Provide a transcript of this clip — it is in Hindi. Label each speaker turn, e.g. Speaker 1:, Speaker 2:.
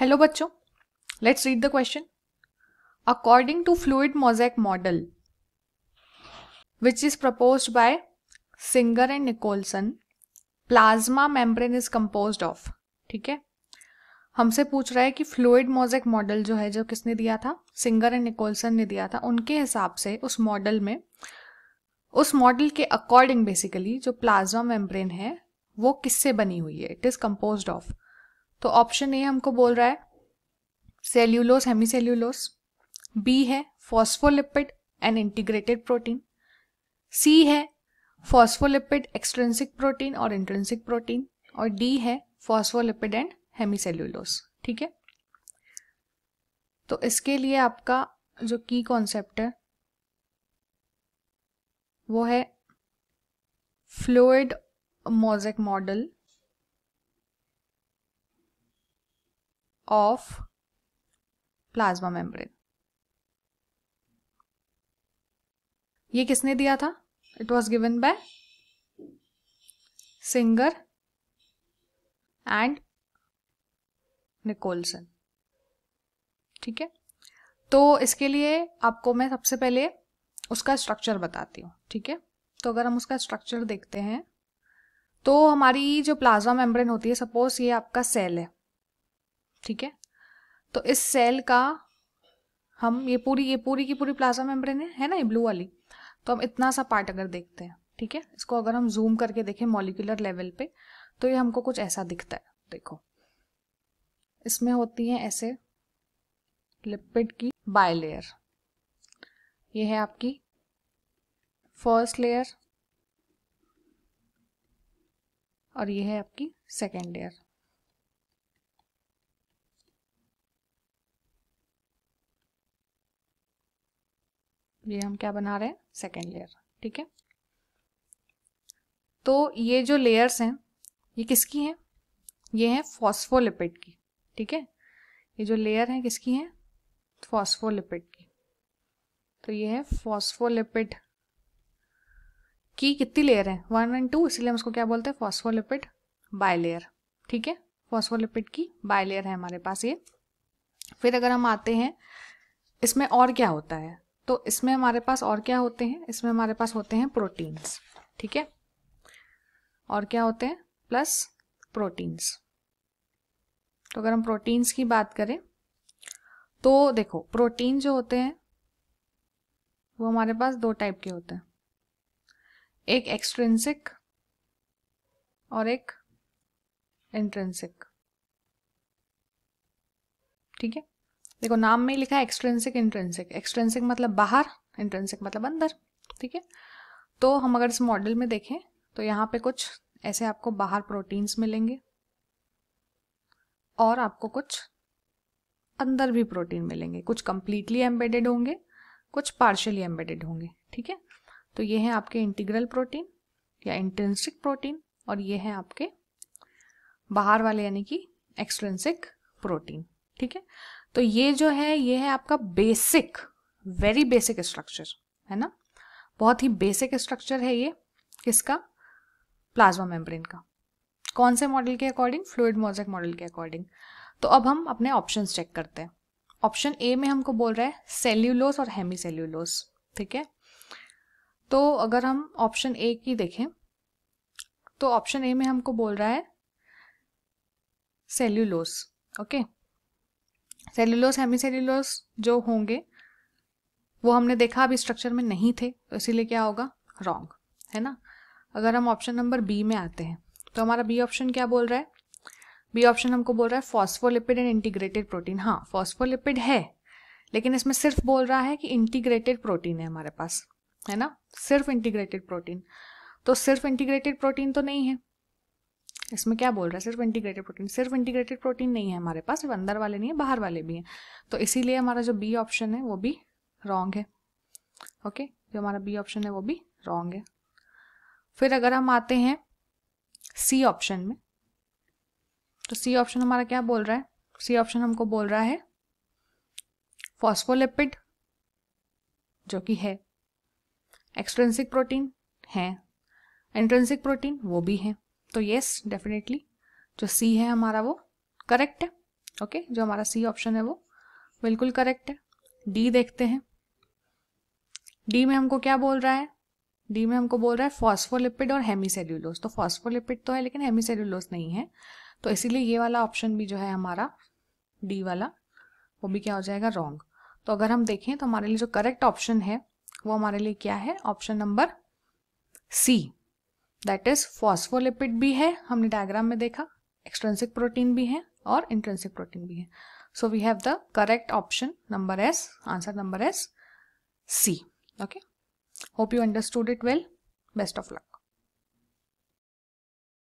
Speaker 1: हेलो बच्चों let's read the question according to fluid mosaic model which is propose by Singer and Nicolson plasma membrane is compose of ठीक है हमसे पूछ रहा है कि फ्लूड मोजैक मॉडल जो है जो किसने दिया था सिंगर एंड निकोलसन ने दिया था उनके हिसाब से उस मॉडल में उस मॉडल के अकॉर्डिंग बेसिकली जो प्लाज्मा मेम्ब्रेन है वो किससे बनी हुई है इट इज कम्पोज ऑफ तो ऑप्शन ए हमको बोल रहा है सेल्यूलोस हेमी सेल्यूलोस बी है phospholipid and integrated protein C है फॉस्फोलिपिड एक्सट्रेंसिक प्रोटीन और इंट्रेंसिक प्रोटीन और डी है फॉस्फोलिपिड एंड हेमी सेल्यूलोस ठीक है तो इसके लिए आपका जो की कॉन्सेप्ट है वो है fluid mosaic model of plasma membrane ये किसने दिया था it was given by Singer and Nicolson ठीक है तो इसके लिए आपको मैं सबसे पहले उसका स्ट्रक्चर बताती हूँ ठीक है तो अगर हम उसका स्ट्रक्चर देखते हैं तो हमारी जो प्लाज्मा मेम्ब्रेन होती है सपोज ये आपका सेल है ठीक है तो इस सेल का हम ये पूरी ये पूरी की पूरी प्लाज्मा मेम्ब्रेन है, है ना ये ब्लू वाली तो हम इतना सा पार्ट अगर देखते हैं ठीक है इसको अगर हम जूम करके देखें मॉलिकुलर लेवल पे तो ये हमको कुछ ऐसा दिखता है देखो इसमें होती है ऐसे लिपिड की बायलेयर ये है आपकी फर्स्ट लेयर और ये है आपकी सेकेंड लेयर ये हम क्या बना रहे हैं सेकेंड लेयर ठीक है तो ये जो लेयर्स हैं ये किसकी हैं ये हैं फॉस्फोलिपिड की ठीक है ये जो लेयर है किसकी है फॉस्फोलिपिड की तो ये है फॉस्फोलिपिड की कितनी लेयर है वन एंड टू इसलिए हम उसको क्या बोलते हैं फॉस्फोलिपिड बाय लेयर ठीक है फॉस्फोलिपिड की बाय लेयर है हमारे पास ये फिर अगर हम आते हैं इसमें और क्या होता है तो इसमें हमारे पास और क्या होते हैं इसमें हमारे पास होते हैं प्रोटीन्स ठीक है और क्या होते हैं प्लस प्रोटीन्स तो अगर हम प्रोटीन्स की बात करें तो देखो प्रोटीन जो होते हैं वो हमारे पास दो टाइप के होते हैं एक एक्सट्रेंसिक और एक इंट्रेंसिक ठीक है देखो नाम में ही लिखा है एक्सट्रेंसिक इंट्रेंसिक एक्सट्रेंसिक मतलब बाहर इंट्रेंसिक मतलब अंदर ठीक है तो हम अगर इस मॉडल में देखें तो यहाँ पे कुछ ऐसे आपको बाहर प्रोटीन्स मिलेंगे और आपको कुछ अंदर भी प्रोटीन मिलेंगे कुछ कम्प्लीटली एम्बेडेड होंगे कुछ पार्शली एम्बेडेड होंगे ठीक है तो ये हैं आपके इंटीग्रल प्रोटीन या इंट्रेंसिक प्रोटीन और ये हैं आपके बाहर वाले यानी कि एक्सट्रेंसिक प्रोटीन ठीक है तो ये जो है ये है आपका बेसिक वेरी बेसिक स्ट्रक्चर है ना बहुत ही बेसिक स्ट्रक्चर है ये किसका प्लाज्मा मेम्ब्रेन का कौन से मॉडल के अकॉर्डिंग फ्लूड मोजेक मॉडल के अकॉर्डिंग तो अब हम अपने ऑप्शन चेक करते हैं ऑप्शन ए में हमको बोल रहा है सेल्यूलोस और हेमी सेल्यूलोस ठीक है तो अगर हम ऑप्शन ए की देखें तो ऑप्शन ए में हमको बोल रहा है cellulose okay okay? Cellulose hemicellulose जो होंगे वो हमने देखा अभी स्ट्रक्चर में नहीं थे तो इसीलिए क्या होगा रॉन्ग है ना अगर हम ऑप्शन नंबर बी में आते हैं तो हमारा बी ऑप्शन क्या बोल रहा है बी ऑप्शन हमको बोल रहा है फॉस्फोलिपिड एंड इंटीग्रेटेड प्रोटीन हाँ फॉस्फोलिपिड है लेकिन इसमें सिर्फ बोल रहा है कि इंटीग्रेटेड प्रोटीन है हमारे पास है ना सिर्फ इंटीग्रेटेड प्रोटीन तो सिर्फ इंटीग्रेटेड प्रोटीन तो नहीं है इसमें क्या बोल रहा है सिर्फ इंटीग्रेटेड प्रोटीन सिर्फ इंटीग्रेटेड प्रोटीन नहीं है हमारे पास सिर्फ अंदर वाले नहीं है बाहर वाले भी हैं तो इसीलिए हमारा जो बी ऑप्शन है वो भी रॉन्ग है ओके जो हमारा बी ऑप्शन है वो भी रॉन्ग है फिर अगर हम आते हैं सी ऑप्शन में तो सी ऑप्शन हमारा क्या बोल रहा है सी ऑप्शन हमको बोल रहा है फॉस्फोलिपिड जो कि है एक्सट्रेंसिक प्रोटीन है इंट्रेंसिक प्रोटीन वो भी है तो येस yes, डेफिनेटली जो सी है हमारा वो करेक्ट है ओके okay? जो हमारा सी ऑप्शन है वो बिल्कुल करेक्ट है डी देखते हैं डी में हमको क्या बोल रहा है डी में हमको बोल रहा है फॉस्फोलिपिड और हेमीसेल्यूलोज तो फॉस्फोलिपिड तो है लेकिन हेमीसेल्यूलोज नहीं है तो इसीलिए ये वाला ऑप्शन भी जो है हमारा डी वाला वो भी क्या हो जाएगा रॉन्ग तो अगर हम देखें तो हमारे लिए जो करेक्ट ऑप्शन है वो हमारे लिए क्या है option number C that is phospholipid भी है हमने डायग्राम में देखा एक्सट्रेंसिक प्रोटीन भी है और इंट्रेंसिक प्रोटीन भी है so we have the correct option number as answer number as C okay hope you understood it well best of luck